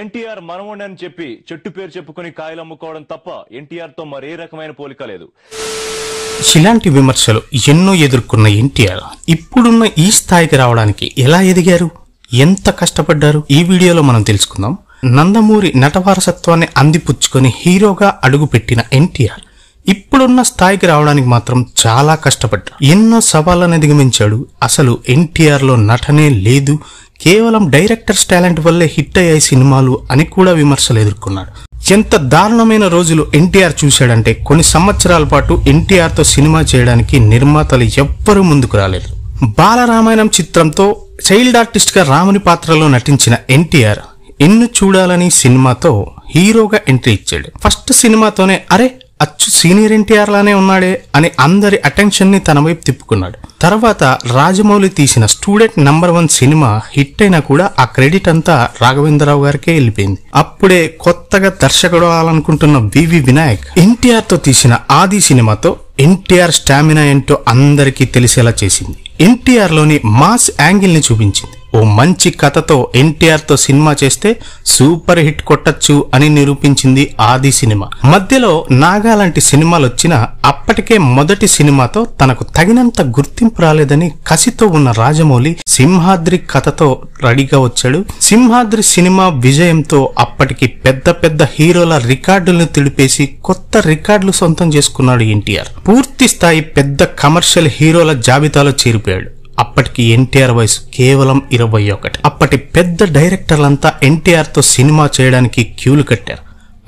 ఎన్టీఆర్ మనవుడి అని చెప్పి చెట్టు పేరు చెప్పుకుని కాయలు అమ్ముకోవడం తప్ప ఎన్టీఆర్ తో మరే రకమైన పోలిక లేదు ఇలాంటి విమర్శలు ఎన్నో ఎదుర్కొన్న ఎన్టీఆర్ ఇప్పుడున్న ఈ స్థాయికి రావడానికి ఎలా ఎదిగారు ఎంత కష్టపడ్డారు ఈ వీడియోలో మనం తెలుసుకుందాం నందమూరి నటవారసత్వాన్ని అందిపుచ్చుకొని హీరోగా అడుగుపెట్టిన ఎన్టీఆర్ ఇప్పుడున్న స్థాయికి రావడానికి మాత్రం చాలా కష్టపడ్డాడు ఎన్నో సవాళ్ళను అధిగమించాడు అసలు ఎన్టీఆర్లో నటనే లేదు కేవలం డైరెక్టర్స్ టాలెంట్ వల్లే హిట్ అయ్యే సినిమాలు అని కూడా విమర్శలు ఎదుర్కొన్నాడు ఎంత దారుణమైన రోజులు ఎన్టీఆర్ చూశాడంటే కొన్ని సంవత్సరాల పాటు ఎన్టీఆర్తో సినిమా చేయడానికి నిర్మాతలు ఎవ్వరూ ముందుకు రాలేదు బాలరామాయణం చిత్రంతో చైల్డ్ ఆర్టిస్ట్గా రాముని పాత్రలో నటించిన ఎన్టీఆర్ ఎన్ను చూడాలని సినిమాతో హీరోగా ఎంట్రీ ఇచ్చాడు ఫస్ట్ సినిమాతోనే అరే అచ్చు సీనియర్ ఎన్టీఆర్ లానే ఉన్నాడే అని అందరి అటెన్షన్ని తన వైపు తిప్పుకున్నాడు తర్వాత రాజమౌళి తీసిన student number one cinema hit అయినా కూడా ఆ క్రెడిట్ అంతా రాఘవేంద్రరావు గారికే వెళ్ళిపోయింది అప్పుడే కొత్తగా దర్శకుడు అవ్వాలనుకుంటున్న వివి వినాయక్ ఎన్టీఆర్ తో తీసిన ఆది సినిమాతో ఎన్టీఆర్ స్టామినా ఏంటో అందరికీ తెలిసేలా చేసింది ఎన్టీఆర్లోని మాస్ యాంగిల్ని చూపించింది ఓ మంచి కథతో ఎన్టీఆర్తో సినిమా చేస్తే సూపర్ హిట్ కొట్టచ్చు అని నిరూపించింది ఆది సినిమా మధ్యలో నాగా లాంటి సినిమాలు వచ్చిన అప్పటికే మొదటి సినిమాతో తనకు తగినంత గుర్తింపు రాలేదని కసితో ఉన్న రాజమౌళి సింహాద్రి కథతో రెడీగా వచ్చాడు సింహాద్రి సినిమా విజయంతో అప్పటికి పెద్ద పెద్ద హీరోల రికార్డులను తిడిపేసి కొత్త రికార్డులు సొంతం చేసుకున్నాడు ఎన్టీఆర్ పూర్తి స్థాయి పెద్ద కమర్షియల్ హీరోల జాబితాలో చేరిపోయాడు అప్పటికి ఎన్టీఆర్ వయసు కేవలం ఇరవై ఒకటి అప్పటి పెద్ద డైరెక్టర్లంతా ఎన్టీఆర్తో సినిమా చేయడానికి క్యూలు కట్టారు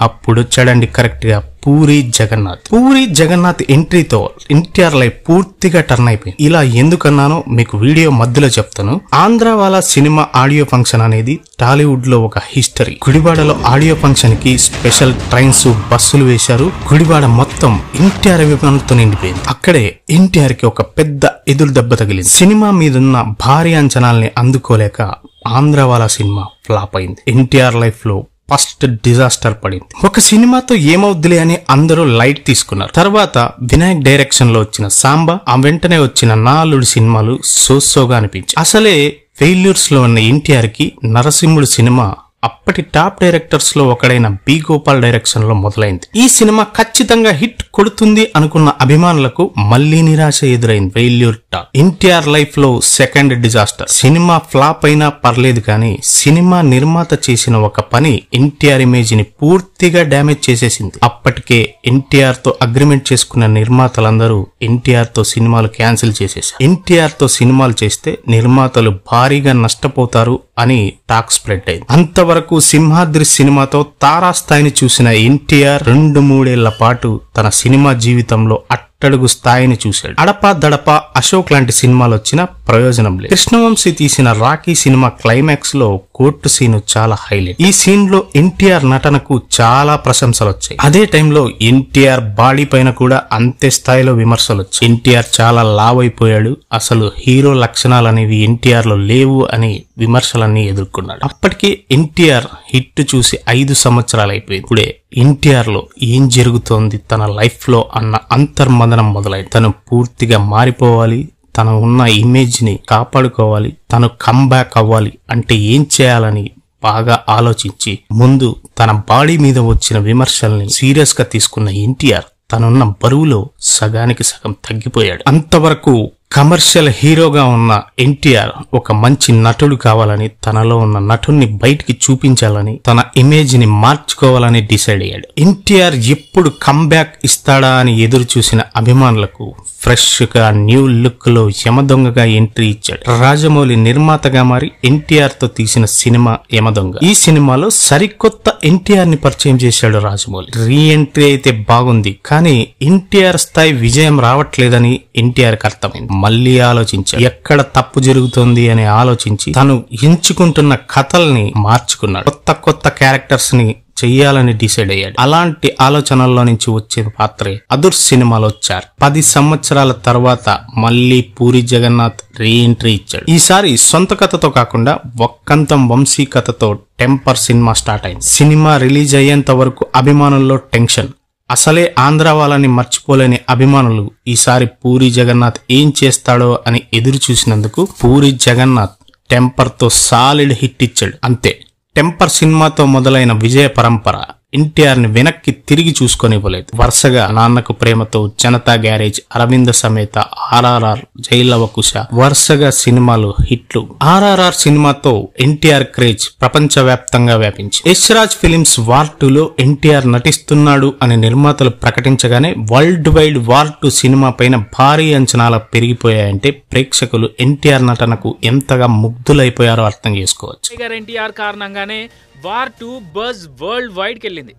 అప్పుడు వచ్చాడండి కరెక్ట్గా పూరి జగన్నాథ్ పూరి జగన్నాథ్ ఎంట్రీతో ఎన్టీఆర్ లైఫ్ పూర్తిగా టర్న్ అయిపోయింది ఇలా ఎందుకన్నానో మీకు వీడియో మధ్యలో చెప్తాను ఆంధ్రవాల సినిమా ఆడియో ఫంక్షన్ అనేది టాలీవుడ్ లో ఒక హిస్టరీ గుడివాడలో ఆడియో ఫంక్షన్ కి స్పెషల్ ట్రైన్స్ బస్సులు వేశారు గుడివాడ మొత్తం ఎన్టీఆర్ అభిమానులతో నిండిపోయింది అక్కడే ఎన్టీఆర్ కి ఒక పెద్ద ఎదురు దెబ్బ తగిలింది సినిమా మీదున్న భారీ అంచనాల్ని అందుకోలేక ఆంధ్రవాల సినిమా ఫ్లాప్ అయింది ఎన్టీఆర్ లైఫ్ లో ఫస్ట్ డిజాస్టర్ పడింది ఒక సినిమాతో ఏమవుద్దిలే అని అందరూ లైట్ తీసుకున్నారు తర్వాత వినాయక్ డైరెక్షన్ లో వచ్చిన సాంబా ఆ వెంటనే వచ్చిన నాలుడు సినిమాలు సోసోగా అనిపించాయి అసలే ఫెయిల్యూర్స్ లో ఉన్న ఎన్టీఆర్ కి నరసింహుడు సినిమా అప్పటి టాప్ డైరెక్టర్స్లో ఒకడైన బి గోపాల్ లో మొదలైంది ఈ సినిమా ఖచ్చితంగా హిట్ కొడుతుంది అనుకున్న అభిమానులకు మళ్లీ నిరాశ ఎదురైంది వెయిల్యూర్ టాక్ ఎన్టీఆర్ లైఫ్ లో సెకండ్ డిజాస్టర్ సినిమా ఫ్లాప్ అయినా పర్లేదు కానీ సినిమా నిర్మాత చేసిన ఒక పని ఎన్టీఆర్ ఇమేజ్ ని పూర్తిగా డ్యామేజ్ చేసేసింది అప్పటికే ఎన్టీఆర్ తో అగ్రిమెంట్ చేసుకున్న నిర్మాతలందరూ ఎన్టీఆర్ తో సినిమాలు క్యాన్సిల్ చేసేసారు ఎన్టీఆర్ తో సినిమాలు చేస్తే నిర్మాతలు భారీగా నష్టపోతారు అని టాక్ స్ప్రెడ్ అయింది అంత వరకు సింహాద్రి సినిమాతో తారాస్థాయిని చూసిన ఎన్టీఆర్ రెండు మూడేళ్ల పాటు తన సినిమా జీవితంలో అట్ అట్టడుగు స్థాయిని చూశాడు అడప దడప అశోక్ లాంటి సినిమాలు వచ్చిన ప్రయోజనం లేదు కృష్ణవంశీ తీసిన రాఖీ సినిమా క్లైమాక్స్ లో కోర్టు సీన్ చాలా హైలైట్ ఈ సీన్ లో ఎన్టీఆర్ నటనకు చాలా ప్రశంసలు వచ్చాయి అదే టైంలో ఎన్టీఆర్ బాడీ పైన కూడా అంతే స్థాయిలో విమర్శలు వచ్చాయి ఎన్టీఆర్ చాలా లావ్ అయిపోయాడు అసలు హీరో లక్షణాలు అనేవి ఎన్టీఆర్ లో లేవు అని విమర్శలన్నీ ఎదుర్కొన్నాడు అప్పటికే ఎన్టీఆర్ హిట్ చూసి ఐదు సంవత్సరాలు అయిపోయింది ఇప్పుడే ఎన్టీఆర్లో ఏం జరుగుతోంది తన లైఫ్లో అన్న అంతర్మదనం మొదలై తను పూర్తిగా మారిపోవాలి తను ఉన్న ఇమేజ్ని కాపాడుకోవాలి తను కంబ్యాక్ అవ్వాలి అంటే ఏం చేయాలని బాగా ఆలోచించి ముందు తన బాడీ మీద వచ్చిన విమర్శల్ని సీరియస్గా తీసుకున్న ఎన్టీఆర్ తనున్న బరువులో సగానికి సగం తగ్గిపోయాడు అంతవరకు కమర్షియల్ హీరోగా ఉన్న ఎన్టీఆర్ ఒక మంచి నటుడు కావాలని తనలో ఉన్న నటుడిని బయటికి చూపించాలని తన ఇమేజ్ ని మార్చుకోవాలని డిసైడ్ అయ్యాడు ఎన్టీఆర్ ఎప్పుడు కమ్బ్యాక్ ఇస్తాడా అని ఎదురు చూసిన అభిమానులకు ఫ్రెష్ గా న్యూ లుక్ లో యమదొంగగా ఎంట్రీ ఇచ్చాడు రాజమౌళి నిర్మాతగా మారి ఎన్టీఆర్ తో తీసిన సినిమా యమదొంగ ఈ సినిమాలో సరికొత్త ఎన్టీఆర్ ని పరిచయం చేశాడు రాజమౌళి రీ ఎంట్రీ అయితే బాగుంది కానీ ఎన్టీఆర్ స్థాయి విజయం రావట్లేదని ఎన్టీఆర్ కి అర్థమైంది మళ్ళీ ఆలోచించాడు ఎక్కడ తప్పు జరుగుతుంది అని ఆలోచించి తను ఎంచుకుంటున్న కథల్ని మార్చుకున్నాడు కొత్త కొత్త క్యారెక్టర్స్ ని చెయ్యాలని డిసైడ్ అయ్యాడు అలాంటి ఆలోచనల్లో నుంచి వచ్చే పాత్రే అదుర్ సినిమాలో వచ్చారు పది సంవత్సరాల తర్వాత మళ్ళీ పూరి జగన్నాథ్ రీఎంట్రీ ఇచ్చాడు ఈసారి సొంత కథతో కాకుండా ఒక్కంతం వంశీ కథతో టెంపర్ సినిమా స్టార్ట్ అయింది సినిమా రిలీజ్ అయ్యేంత వరకు అభిమానుల్లో టెన్షన్ అసలే ఆంధ్ర వాళ్ళని మర్చిపోలేని అభిమానులు ఈసారి పూరి జగన్నాథ్ ఏం చేస్తాడో అని ఎదురు చూసినందుకు పూరి జగన్నాథ్ టెంపర్తో సాలిడ్ హిట్ ఇచ్చాడు అంతే టెంపర్ సినిమాతో మొదలైన విజయ పరంపర ఎన్టీఆర్ని వెనక్కి తిరిగి చూసుకొని ఇవ్వలేదు వరుసగా నాన్నకు ప్రేమతో జనతా గ్యారేజ్ అరవింద సమేత ఆర్ఆర్ఆర్ జైలవ కుశ వరుసగా సినిమాలు హిట్లు ఆర్ఆర్ఆర్ సినిమాతో ఎన్టీఆర్ క్రేజ్ ప్రపంచవ్యాప్తంగా వ్యాపించి యశ్రాజ్ ఫిలిమ్స్ వార్ లో ఎన్టీఆర్ నటిస్తున్నాడు అని నిర్మాతలు ప్రకటించగానే worldwide War two cinema పైన భారీ అంచనాలు పెరిగిపోయాయంటే ప్రేక్షకులు ఎన్టీఆర్ నటనకు ఎంతగా ముగ్ధులైపోయారో అర్థం చేసుకోవచ్చు ఎన్టీఆర్ కారణంగానే వార్ టూ బజ్ వరల్డ్ వైడ్కి వెళ్ళింది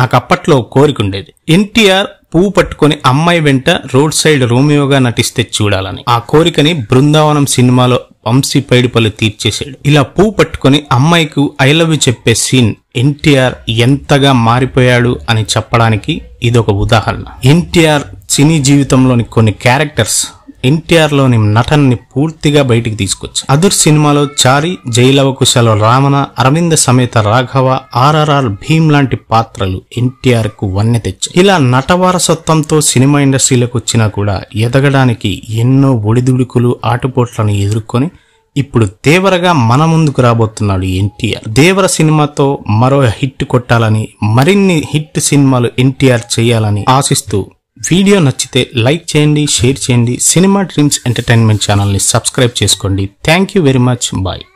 నాకు అప్పట్లో కోరిక ఉండేది ఎన్టీఆర్ పువ్వు పట్టుకుని అమ్మాయి వెంట రోడ్ సైడ్ రోమియోగా నటిస్తే చూడాలని ఆ కోరికని బృందావనం సినిమాలో వంశీ పైడిపల్లి తీర్చేశాడు ఇలా పువ్వు పట్టుకుని అమ్మాయికు ఐ లవ్ యూ చెప్పే సీన్ ఎన్టీఆర్ ఎంతగా మారిపోయాడు అని చెప్పడానికి ఇదొక ఉదాహరణ ఎన్టీఆర్ సినీ జీవితంలోని కొన్ని క్యారెక్టర్స్ ఎన్టీఆర్లోని నటనని పూర్తిగా బయటికి తీసుకొచ్చారు అదుర్ సినిమాలో చారి జైలవకుశల రామణ అరవింద సమేత రాఘవ ఆర్ఆర్ఆర్ భీమ్ లాంటి పాత్రలు ఎన్టీఆర్ కు వన్నె తెచ్చాయి ఇలా నట వారసత్వంతో సినిమా ఇండస్ట్రీలోకి వచ్చినా కూడా ఎదగడానికి ఎన్నో ఒడిదుడుకులు ఆటుపోట్లను ఎదుర్కొని ఇప్పుడు దేవరగా మన ముందుకు రాబోతున్నాడు ఎన్టీఆర్ దేవర సినిమాతో మరో హిట్ కొట్టాలని మరిన్ని హిట్ సినిమాలు ఎన్టీఆర్ చేయాలని ఆశిస్తూ వీడియో నచ్చితే లైక్ చేయండి షేర్ చేయండి సినిమా డ్రీమ్స్ ఎంటర్టైన్మెంట్ ఛానల్ని సబ్స్క్రైబ్ చేసుకోండి thank you very much bye